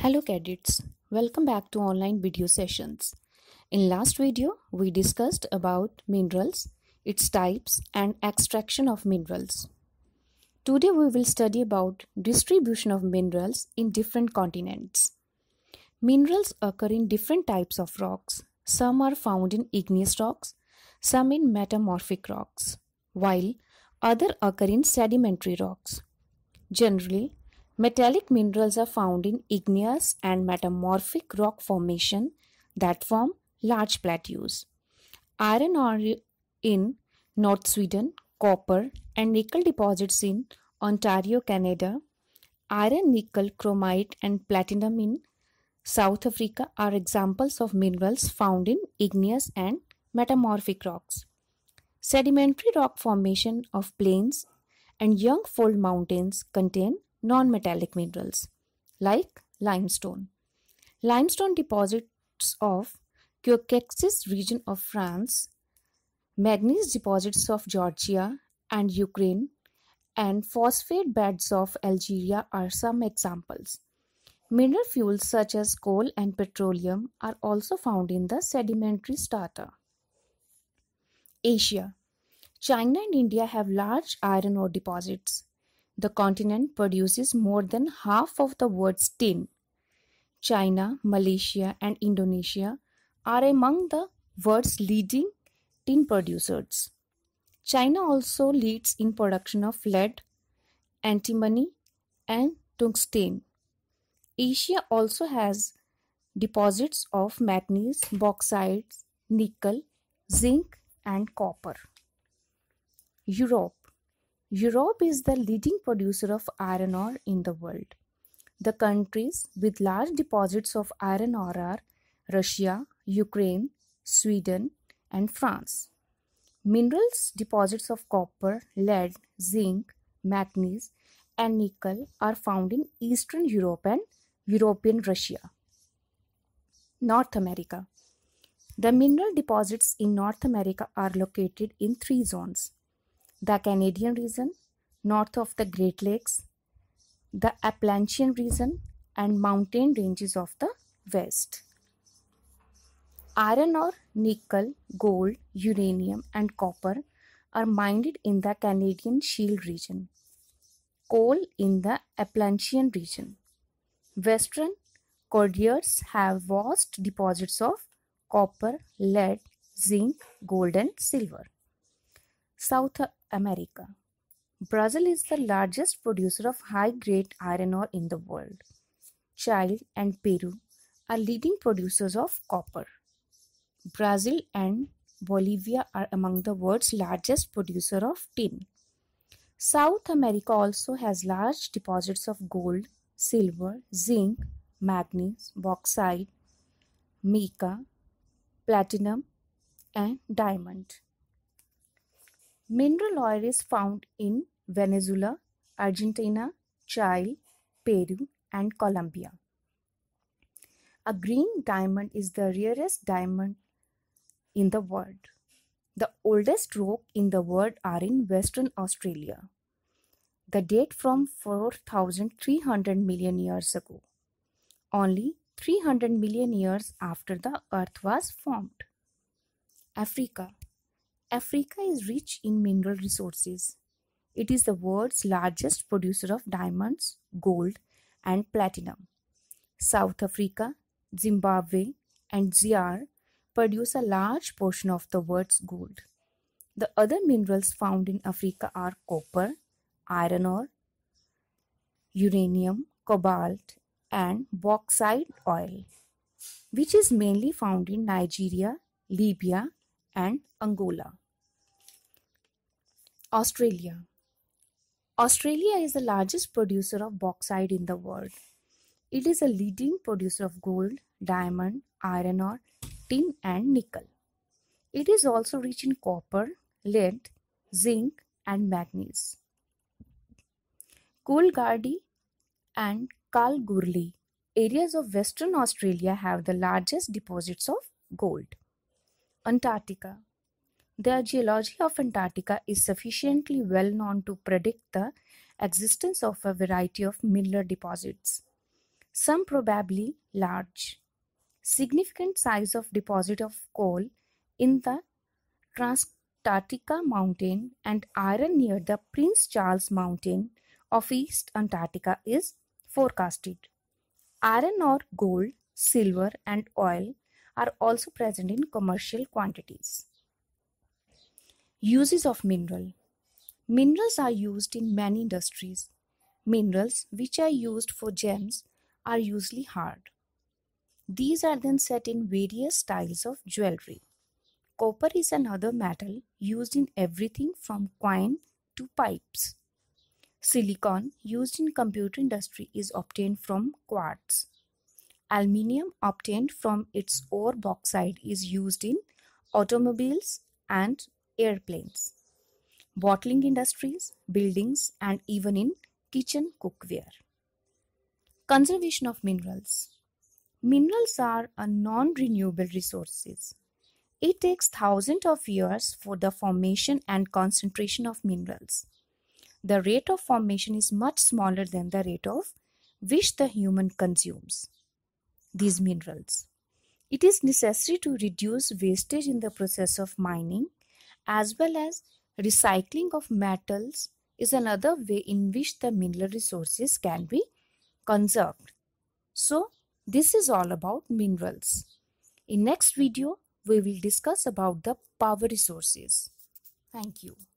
Hello cadets, welcome back to online video sessions. In last video, we discussed about minerals, its types and extraction of minerals. Today we will study about distribution of minerals in different continents. Minerals occur in different types of rocks. Some are found in igneous rocks, some in metamorphic rocks, while other occur in sedimentary rocks. Generally, Metallic minerals are found in igneous and metamorphic rock formation that form large plateaus. Iron ore in North Sweden, copper and nickel deposits in Ontario, Canada, iron, nickel, chromite and platinum in South Africa are examples of minerals found in igneous and metamorphic rocks. Sedimentary rock formation of plains and young fold mountains contain non-metallic minerals like limestone. Limestone deposits of Caucasus region of France, manganese deposits of Georgia and Ukraine, and phosphate beds of Algeria are some examples. Mineral fuels such as coal and petroleum are also found in the sedimentary strata. Asia China and India have large iron ore deposits. The continent produces more than half of the world's tin. China, Malaysia, and Indonesia are among the world's leading tin producers. China also leads in production of lead, antimony, and tungsten. Asia also has deposits of manganese, bauxite, nickel, zinc, and copper. Europe Europe is the leading producer of iron ore in the world. The countries with large deposits of iron ore are Russia, Ukraine, Sweden, and France. Minerals deposits of copper, lead, zinc, manganese, and nickel are found in Eastern Europe and European Russia. North America The mineral deposits in North America are located in three zones the Canadian region, north of the Great Lakes, the Appalachian region, and mountain ranges of the west. Iron ore, nickel, gold, uranium, and copper are mined in the Canadian Shield region, coal in the Appalachian region. Western Cordilleras have vast deposits of copper, lead, zinc, gold, and silver. South America. Brazil is the largest producer of high grade iron ore in the world. Chile and Peru are leading producers of copper. Brazil and Bolivia are among the world's largest producer of tin. South America also has large deposits of gold, silver, zinc, manganese, bauxite, mica, platinum and diamond. Mineral oil is found in Venezuela, Argentina, Chile, Peru, and Colombia. A green diamond is the rarest diamond in the world. The oldest rock in the world are in Western Australia. The date from 4300 million years ago. Only 300 million years after the earth was formed. Africa Africa is rich in mineral resources. It is the world's largest producer of diamonds, gold, and platinum. South Africa, Zimbabwe, and ZR produce a large portion of the world's gold. The other minerals found in Africa are copper, iron ore, uranium, cobalt, and bauxite oil, which is mainly found in Nigeria, Libya, and Angola. Australia. Australia is the largest producer of bauxite in the world. It is a leading producer of gold, diamond, iron ore, tin, and nickel. It is also rich in copper, lead, zinc, and manganese. Coolgardie and Kalgoorlie areas of Western Australia have the largest deposits of gold. Antarctica the geology of Antarctica is sufficiently well known to predict the existence of a variety of mineral deposits, some probably large. Significant size of deposit of coal in the Transantarctica mountain and iron near the Prince Charles mountain of East Antarctica is forecasted. Iron ore, gold, silver and oil are also present in commercial quantities. Uses of mineral. Minerals are used in many industries. Minerals which are used for gems are usually hard. These are then set in various styles of jewelry. Copper is another metal used in everything from coin to pipes. Silicon used in computer industry is obtained from quartz. Aluminium obtained from its ore bauxite is used in automobiles and airplanes, bottling industries, buildings, and even in kitchen cookware. Conservation of minerals. Minerals are a non renewable resources. It takes thousands of years for the formation and concentration of minerals. The rate of formation is much smaller than the rate of which the human consumes these minerals. It is necessary to reduce wastage in the process of mining as well as recycling of metals is another way in which the mineral resources can be conserved. So, this is all about minerals. In next video, we will discuss about the power resources. Thank you.